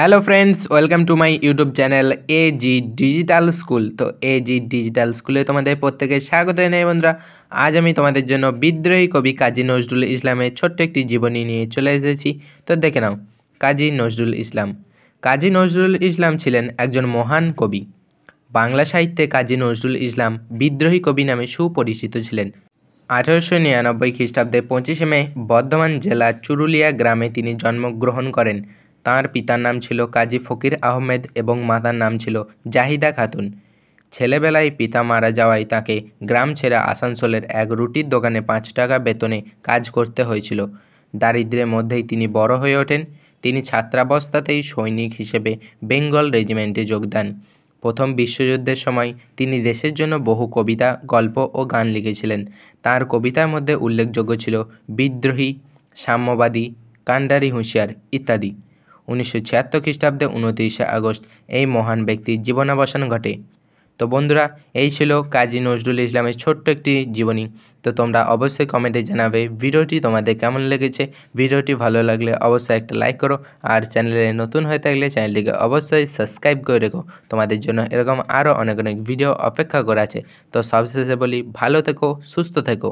hello friends welcome to my YouTube channel A G digital school তো A G digital স্কুলে তোমাদের প্রত্যেকে স্বাগত জানাই বন্ধুরা আজ আমি তোমাদের জন্য বিদ্রোহী কবি কাজী নজরুল ইসলামের ছোট্ট একটি জীবনী নিয়ে চলে এসেছি তো দেখে নাও কাজী নজরুল ইসলাম কাজী নজরুল ইসলাম ছিলেন একজন মহান কবি বাংলা সাহিত্যে কাজী নজরুল ইসলাম বিদ্রোহী কবি নামে সুপরিচিত ছিলেন আঠেরোশো নিরানব্বই খ্রিস্টাব্দে পঁচিশে মে বর্ধমান জেলার চুরুলিয়া গ্রামে তিনি জন্মগ্রহণ করেন তাঁর পিতার নাম ছিল কাজী ফকির আহমেদ এবং মাতার নাম ছিল জাহিদা খাতুন ছেলেবেলায় পিতা মারা যাওয়ায় তাকে গ্রাম ছেড়ে আসানসোলের এক রুটির দোকানে পাঁচ টাকা বেতনে কাজ করতে হয়েছিল দারিদ্র্যের মধ্যেই তিনি বড় হয়ে ওঠেন তিনি ছাত্রাবস্থাতেই সৈনিক হিসেবে বেঙ্গল রেজিমেন্টে যোগদান প্রথম বিশ্বযুদ্ধের সময় তিনি দেশের জন্য বহু কবিতা গল্প ও গান লিখেছিলেন তার কবিতার মধ্যে উল্লেখযোগ্য ছিল বিদ্রোহী সাম্যবাদী কান্ডারি হুঁশিয়ার ইত্যাদি উনিশশো ছিয়াত্তর খ্রিস্টাব্দে উনতিরিশে আগস্ট এই মহান ব্যক্তির জীবনাবসান ঘটে তো বন্ধুরা এই ছিল কাজী নজরুল ইসলামের ছোট্ট একটি জীবনী তো তোমরা অবশ্যই কমেন্টে জানাবে ভিডিওটি তোমাদের কেমন লেগেছে ভিডিওটি ভালো লাগলে অবশ্যই একটা লাইক করো আর চ্যানেলে নতুন হয়ে থাকলে চ্যানেলটিকে অবশ্যই সাবস্ক্রাইব করে রেখো তোমাদের জন্য এরকম আরও অনেক অনেক ভিডিও অপেক্ষা করা আছে তো সবশেষে বলি ভালো থেকো সুস্থ থেকো